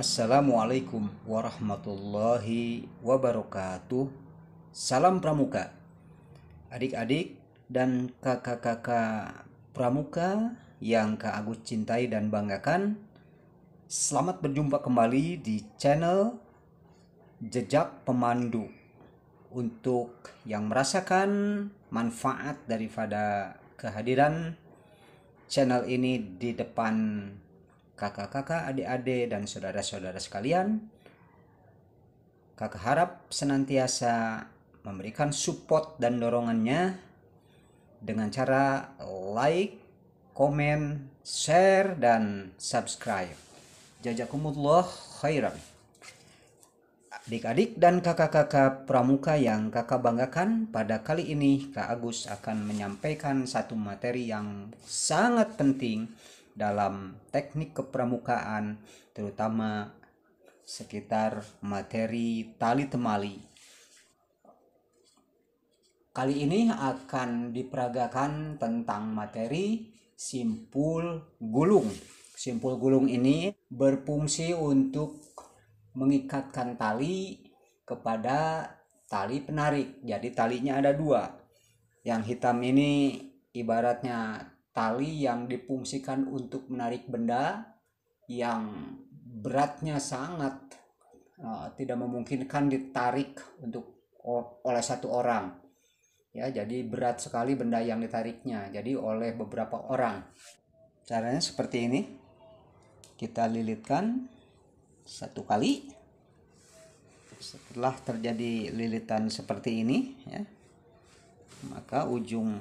Assalamualaikum warahmatullahi wabarakatuh. Salam pramuka. Adik-adik dan kakak-kakak pramuka yang Kak Agus cintai dan banggakan, selamat berjumpa kembali di channel Jejak Pemandu. Untuk yang merasakan manfaat daripada kehadiran channel ini di depan kakak-kakak, adik-adik, dan saudara-saudara sekalian. Kakak harap senantiasa memberikan support dan dorongannya dengan cara like, komen, share, dan subscribe. Jajakumullah khairan. Adik-adik dan kakak-kakak pramuka yang kakak banggakan, pada kali ini Kak Agus akan menyampaikan satu materi yang sangat penting dalam teknik kepramukaan terutama sekitar materi tali temali. Kali ini akan diperagakan tentang materi simpul gulung. Simpul gulung ini berfungsi untuk mengikatkan tali kepada tali penarik. Jadi talinya ada dua. Yang hitam ini ibaratnya tali yang dipungsikan untuk menarik benda yang beratnya sangat eh, tidak memungkinkan ditarik untuk oleh satu orang ya jadi berat sekali benda yang ditariknya jadi oleh beberapa orang caranya seperti ini kita lilitkan satu kali setelah terjadi lilitan seperti ini ya maka ujung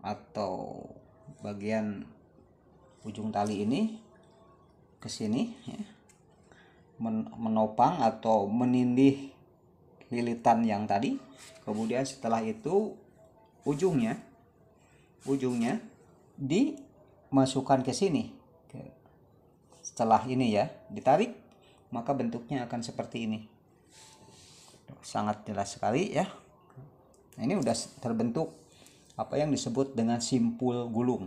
atau bagian ujung tali ini ke sini ya. menopang atau menindih lilitan yang tadi kemudian setelah itu ujungnya ujungnya dimasukkan ke sini setelah ini ya ditarik maka bentuknya akan seperti ini sangat jelas sekali ya nah, ini udah terbentuk apa yang disebut dengan simpul gulung.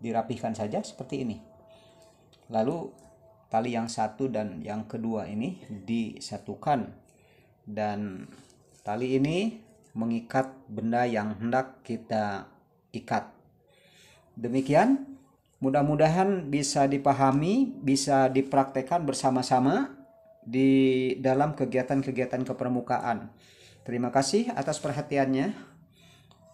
Dirapihkan saja seperti ini. Lalu tali yang satu dan yang kedua ini disatukan dan tali ini mengikat benda yang hendak kita ikat. Demikian, mudah-mudahan bisa dipahami, bisa dipraktekkan bersama-sama di dalam kegiatan-kegiatan kepermukaan. Terima kasih atas perhatiannya.